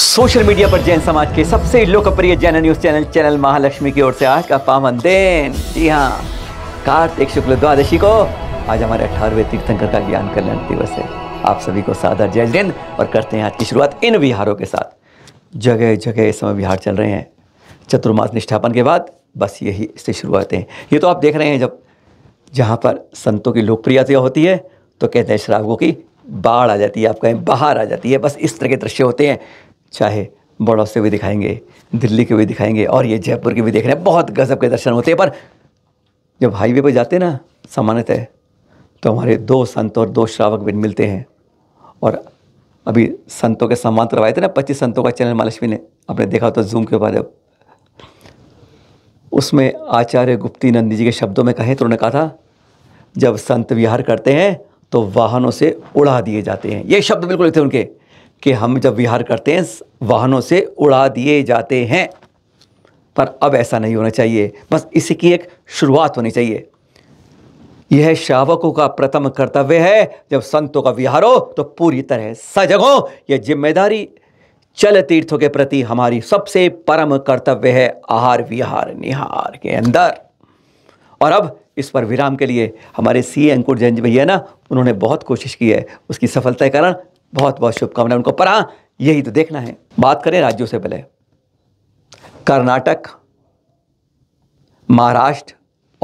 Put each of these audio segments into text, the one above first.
social media पर जैन समाज के सबसे लोकप्रिय Jain news channel channel Mahalakshmi की ओर से आज का पावन दिन जी हाँ कार्तिक शुक्ल द्वादशी को आज हमारे अठारहवें तीर्थंकर का ज्ञान कल्याण दिवस है आप सभी को सादर जय दिन और करते हैं आज की शुरुआत इन विहारों के साथ जगह जगह इस समय विहार चल रहे हैं चतुर्मास निष्ठापन के बाद बस यही इससे शुरुआत है ये तो आप देख रहे हैं जब जहाँ पर संतों की लोकप्रियता होती है तो कहते हैं श्रावकों की बाढ़ आ जाती है आप कहें बाहर आ जाती है बस इस तरह के दृश्य होते हैं चाहे बड़ौ से भी दिखाएंगे दिल्ली के भी दिखाएंगे और ये जयपुर के भी देख रहे हैं बहुत गजब के दर्शन होते हैं पर जब हाईवे पर जाते ना सामान्यतः तो हमारे दो संत और दो श्रावक भी मिलते हैं और अभी संतों के सम्मान करवाए थे ना पच्चीस संतों का चैनल महालक्ष्मी ने आपने देखा तो जूम के बाद उसमें आचार्य गुप्ती नंदी जी के शब्दों में कहें तो उन्होंने कहा था जब संत विहार करते हैं तो वाहनों से उड़ा दिए जाते हैं ये शब्द बिल्कुल थे उनके कि हम जब विहार करते हैं वाहनों से उड़ा दिए जाते हैं पर अब ऐसा नहीं होना चाहिए बस इसी की एक शुरुआत होनी चाहिए यह शावकों का प्रथम कर्तव्य है जब संतों का विहार हो तो पूरी तरह सजग हो यह जिम्मेदारी चल तीर्थों के प्रति हमारी सबसे परम कर्तव्य है आहार विहार निहार के अंदर और अब इस पर विराम के लिए हमारे सी अंकुर जैन भैया ना उन्होंने बहुत कोशिश की है उसकी सफलता के कारण बहुत बहुत शुभकामनाएं उनको पर हाँ यही तो देखना है बात करें राज्यों से पहले कर्नाटक महाराष्ट्र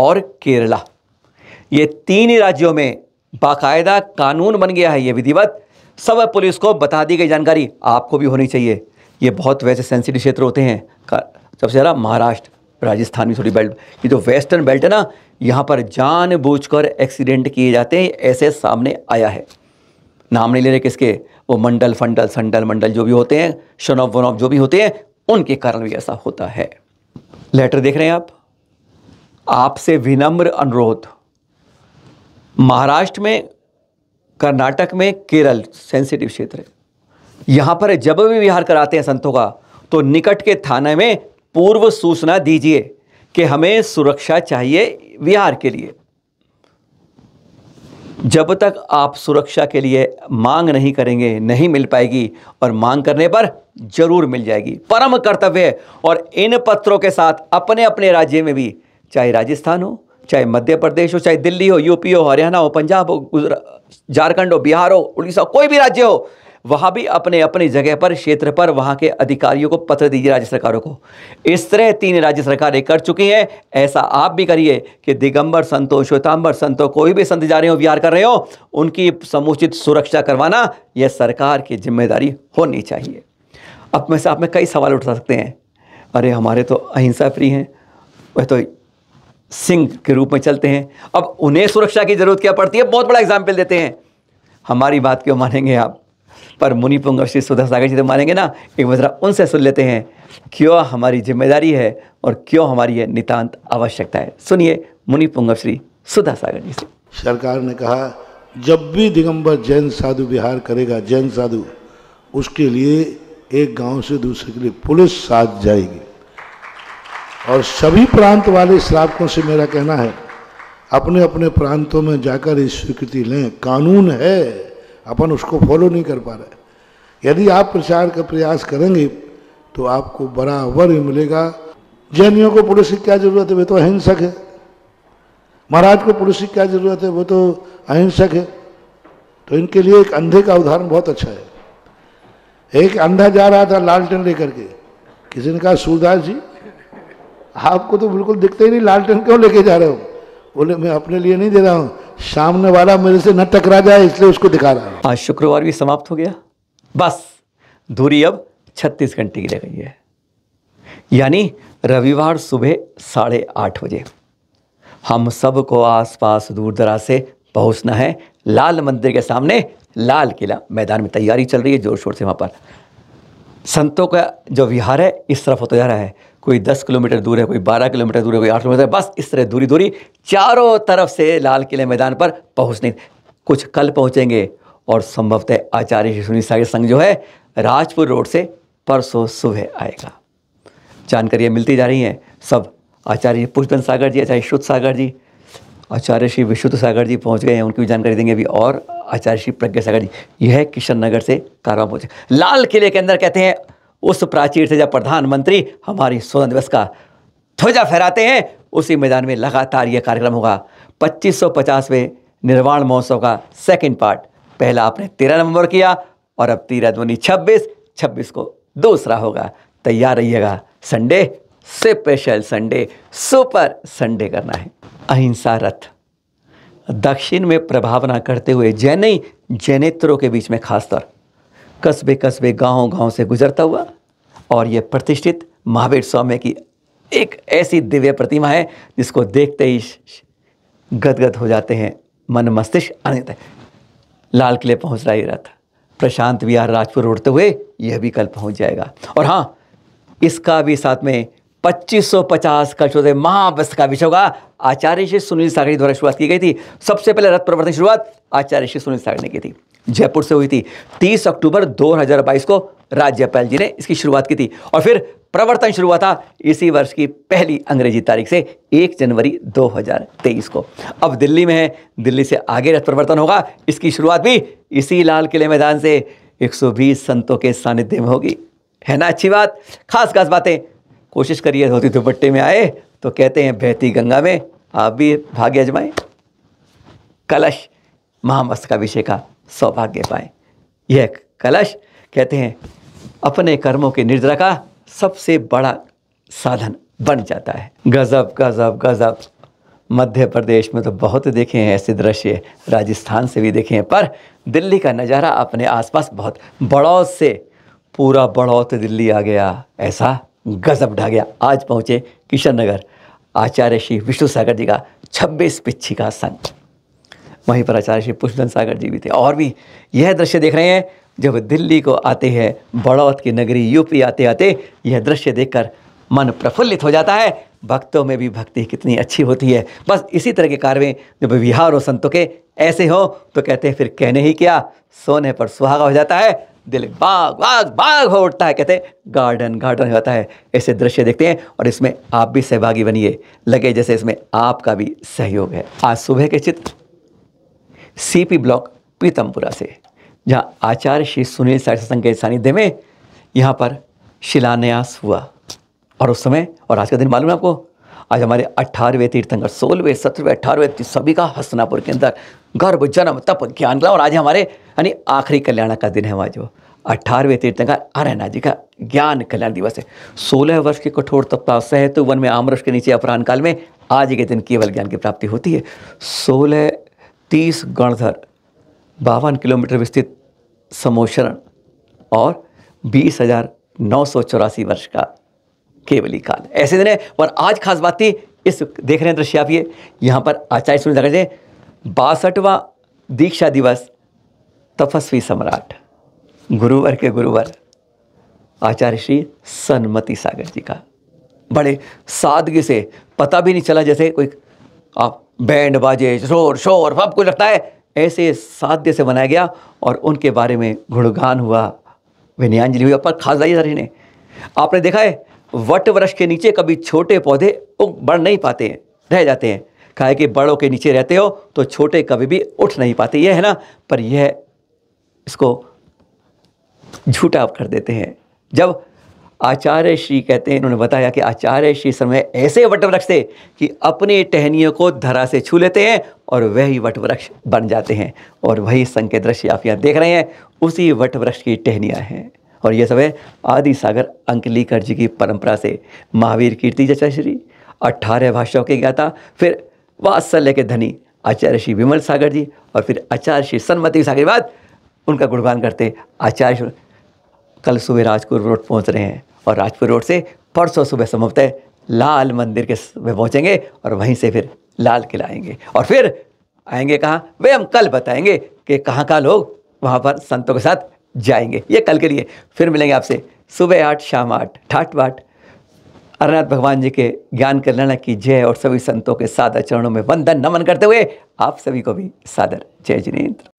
और केरला ये तीन ही राज्यों में बाकायदा कानून बन गया है ये विधिवत सब पुलिस को बता दी गई जानकारी आपको भी होनी चाहिए ये बहुत वैसे सेंसिटिव क्षेत्र होते हैं सबसे ज़्यादा महाराष्ट्र राजस्थान में थोड़ी बेल्ट ये जो वेस्टर्न बेल्ट है ना यहाँ पर जानबूझकर एक्सीडेंट किए जाते हैं ऐसे सामने आया है नाम नहीं ले रहे किसके वो मंडल फंडल संडल मंडल जो भी होते हैं शनौफ वनौ जो भी होते हैं उनके कारण भी ऐसा होता है लेटर देख रहे हैं आप आपसे विनम्र अनुरोध महाराष्ट्र में कर्नाटक में केरल सेंसिटिव क्षेत्र है पर जब भी विहार कराते हैं संतों का तो निकट के थाने में पूर्व सूचना दीजिए कि हमें सुरक्षा चाहिए विहार के लिए जब तक आप सुरक्षा के लिए मांग नहीं करेंगे नहीं मिल पाएगी और मांग करने पर जरूर मिल जाएगी परम कर्तव्य और इन पत्रों के साथ अपने अपने राज्य में भी चाहे राजस्थान हो चाहे मध्य प्रदेश हो चाहे दिल्ली हो यूपी हो हरियाणा हो पंजाब हो गुजरा झारखंड हो बिहार हो उड़ीसा कोई भी राज्य हो वहाँ भी अपने अपने जगह पर क्षेत्र पर वहाँ के अधिकारियों को पत्र दीजिए राज्य सरकारों को इस तरह तीन राज्य सरकारें कर चुकी हैं ऐसा आप भी करिए कि दिगंबर संतो श्वेतांबर संतो कोई भी संत जा रहे हो विहार कर रहे हो उनकी समुचित सुरक्षा करवाना यह सरकार की जिम्मेदारी होनी चाहिए अब में से आप में कई सवाल उठा सकते हैं अरे हमारे तो अहिंसा फ्री हैं वह तो सिंह के रूप में चलते हैं अब उन्हें सुरक्षा की ज़रूरत क्या पड़ती है बहुत बड़ा एग्जाम्पल देते हैं हमारी बात क्यों मानेंगे आप पर मुनि पुंगव श्री सुधा सागर जी तो मानेंगे ना एक मजरा उनसे सुन लेते हैं क्यों हमारी जिम्मेदारी है और क्यों हमारी यह नितान्त आवश्यकता है सुनिए मुनि पुंगव श्री सुधा सागर जी से सरकार ने कहा जब भी दिगंबर जैन साधु विहार करेगा जैन साधु उसके लिए एक गांव से दूसरे के लिए पुलिस साथ जाएगी और सभी प्रांत वाले श्रावकों से मेरा कहना है अपने अपने प्रांतों में जाकर इस स्वीकृति लें कानून है अपन उसको फॉलो नहीं कर पा रहे यदि आप प्रचार का प्रयास करेंगे तो आपको बराबर ही मिलेगा जैनियों को पुलिस की क्या जरूरत है वे तो अहिंसक है महाराज को पुलिस की क्या जरूरत है वो तो अहिंसक है तो इनके लिए एक अंधे का उदाहरण बहुत अच्छा है एक अंधा जा रहा था लालटेन लेकर के किसी ने कहा सूरदास जी आपको तो बिल्कुल दिखते ही नहीं लालटेन क्यों लेके जा रहे हो बोले मैं अपने लिए नहीं दे रहा हूँ सामने वाला मेरे से न टकरा जाए इसलिए उसको दिखा रहा है आज शुक्रवार भी समाप्त हो गया बस दूरी अब छत्तीस घंटे की रह गई है यानी रविवार सुबह साढ़े आठ बजे हम सबको आसपास दूर दराज से पहुंचना है लाल मंदिर के सामने लाल किला मैदान में तैयारी चल रही है जोर शोर से वहाँ पर संतों का जो विहार है इस तरफ होता जा रहा है कोई दस किलोमीटर दूर है कोई बारह किलोमीटर दूर है कोई आठ किलोमीटर बस इस तरह दूरी दूरी चारों तरफ से लाल किले मैदान पर पहुँचने कुछ कल पहुँचेंगे और संभवतः आचार्य शिशुनी सागर संघ जो है राजपुर रोड से परसों सुबह आएगा जानकारियाँ मिलती जा रही हैं सब आचार्य पुष्पन सागर जी आचार्य शुद्ध सागर जी आचार्य श्री विशुद्ध सागर जी पहुंच गए हैं उनकी भी जानकारी देंगे अभी और आचार्य श्री प्रज्ञा सागर जी यह किशन नगर से कारवा पहुंचे लाल किले के अंदर कहते हैं उस प्राचीर से जब प्रधानमंत्री हमारी स्वर्ण दिवस का ध्वजा फहराते हैं उसी मैदान में लगातार यह कार्यक्रम होगा पच्चीस सौ निर्वाण महोत्सव का सेकेंड पार्ट पहला आपने तेरह नवंबर किया और अब तेरह ध्वनि छब्बीस छब्बीस को दूसरा होगा तैयार रहिएगा Sunday special Sunday super Sunday करना है अहिंसा रथ दक्षिण में प्रभावना करते हुए जैन जैनेत्रों के बीच में खासतौर कस्बे कस्बे गांव गांव से गुजरता हुआ और ये प्रतिष्ठित महावीर स्वामी की एक ऐसी दिव्य प्रतिमा है जिसको देखते ही गदगद हो जाते हैं मन मस्तिष्क आनंद लाल किले पहुंच रहा ही रहा प्रशांत विहार राजपुर उड़ते हुए यह भी कल पहुंच जाएगा और हाँ इसका भी साथ में 2550 का चौदह महावस्त का विषय होगा आचार्य श्री सुनील सागरी द्वारा शुरुआत की गई थी सबसे पहले रथ प्रवर्तन शुरुआत आचार्य श्री सुनील सागर ने की थी जयपुर से हुई थी 30 अक्टूबर 2022 को राज्यपाल जी ने इसकी शुरुआत की थी और फिर प्रवर्तन शुरू हुआ था इसी वर्ष की पहली अंग्रेजी तारीख से 1 जनवरी 2023 को अब दिल्ली में है दिल्ली से आगे रथ प्रवर्तन होगा इसकी शुरुआत भी इसी लाल किले मैदान से 120 संतों के सानिध्य में होगी है ना अच्छी बात खास खास बातें कोशिश करिए धोती दुपट्टे में आए तो कहते हैं बहती गंगा में आप भी भाग्य अजमाएं कलश महामस्त का विषय का सौभाग्य पाए यह कलश कहते हैं अपने कर्मों के निर्द्रा का सबसे बड़ा साधन बन जाता है गज़ब गज़ब गज़ब मध्य प्रदेश में तो बहुत देखे हैं ऐसे दृश्य राजस्थान से भी देखे हैं पर दिल्ली का नज़ारा अपने आसपास बहुत बड़ौत से पूरा बड़ौत दिल्ली आ गया ऐसा गज़ब ढा गया आज पहुँचे किशन नगर आचार्य श्री विष्णु सागर जी का छब्बीस पिच्छी का संघ वहीं पर आचार्य श्री पुष्पन सागर जी भी थे और भी यह दृश्य देख रहे हैं जब दिल्ली को आते हैं बड़ौत की नगरी यूपी आते आते यह दृश्य देखकर मन प्रफुल्लित हो जाता है भक्तों में भी भक्ति कितनी अच्छी होती है बस इसी तरह के कार्य जब विहार और संतों के ऐसे हो तो कहते हैं फिर कहने ही क्या सोने पर सुहागा हो जाता है दिल बाग बाग बाग हो उठता है कहते हैं गार्डन गार्डन हो जाता है ऐसे दृश्य देखते हैं और इसमें आप भी सहभागी बनिए लगे जैसे इसमें आपका भी सहयोग है आज सुबह के चित्र सीपी ब्लॉक पीतमपुरा से जहाँ आचार्य श्री सुनील सत्संग के सानिध्य में यहाँ पर शिलान्यास हुआ और उस समय और आज का दिन मालूम है आपको आज हमारे अठारहवें तीर्थंकर सोलहवें सत्रहवें अठारहवें सभी का हसनापुर के अंदर गर्भ जन्म तप ज्ञान और आज हमारे यानी आखिरी कल्याण का दिन है वहाँ जो अठारहवें तीर्थंकर आरना जी का ज्ञान कल्याण दिवस है सोलह वर्ष के कठोर तपता सहतु वन में आमरस के नीचे अपराह काल में आज के दिन केवल ज्ञान की प्राप्ति होती है सोलह तीस गणधर बावन किलोमीटर विस्तृत समोशरण और बीस हज़ार नौ सौ चौरासी वर्ष का केवली काल ऐसे दिन है और आज खास बात थी इस देख रहे हैं दृश्य आप ये यहाँ पर आचार्य सुन दगा बासठवा दीक्षा दिवस तपस्वी सम्राट गुरुवर के गुरुवर आचार्य श्री सनमति सागर जी का बड़े सादगी से पता भी नहीं चला जैसे कोई आप बैंड बाजे शोर शोर सब कुछ लगता है ऐसे साध्य से बनाया गया और उनके बारे में गुणगान हुआ विनयांजलि हुई पर खास जाइए सर ने आपने देखा है वट वृक्ष के नीचे कभी छोटे पौधे बढ़ नहीं पाते हैं रह जाते हैं कहा है कि बड़ों के नीचे रहते हो तो छोटे कभी भी उठ नहीं पाते ये है ना पर यह इसको झूठा आप कर देते हैं जब आचार्य श्री कहते हैं इन्होंने बताया कि आचार्य श्री समय ऐसे वटवृक्ष थे कि अपने टहनियों को धरा से छू लेते हैं और वही वटवृक्ष बन जाते हैं और वही संकेत दृश्य आप यहाँ देख रहे हैं उसी वटवृक्ष की टहनियाँ हैं और यह समय आदि सागर अंकलीकर जी की परंपरा से महावीर कीर्ति जचा श्री अट्ठारह भाषाओं के ज्ञाता फिर वात्सल्य के धनी आचार्य श्री विमल सागर जी और फिर आचार्य श्री सन्मति सागर के बाद उनका गुणगान करते आचार्य कल सुबह राजपुर रोड पहुंच रहे हैं और राजपुर रोड से परसों सुबह संभवतः लाल मंदिर के में पहुंचेंगे और वहीं से फिर लाल किला आएंगे और फिर आएंगे कहाँ वे हम कल बताएंगे कि कहाँ कहाँ लोग वहाँ पर संतों के साथ जाएंगे ये कल के लिए फिर मिलेंगे आपसे सुबह आठ शाम आठ ठाठ बाट अरनाथ भगवान जी के ज्ञान कल्याण की जय और सभी संतों के सादा चरणों में वंदन नमन करते हुए आप सभी को भी सादर जय जिनेन्द्र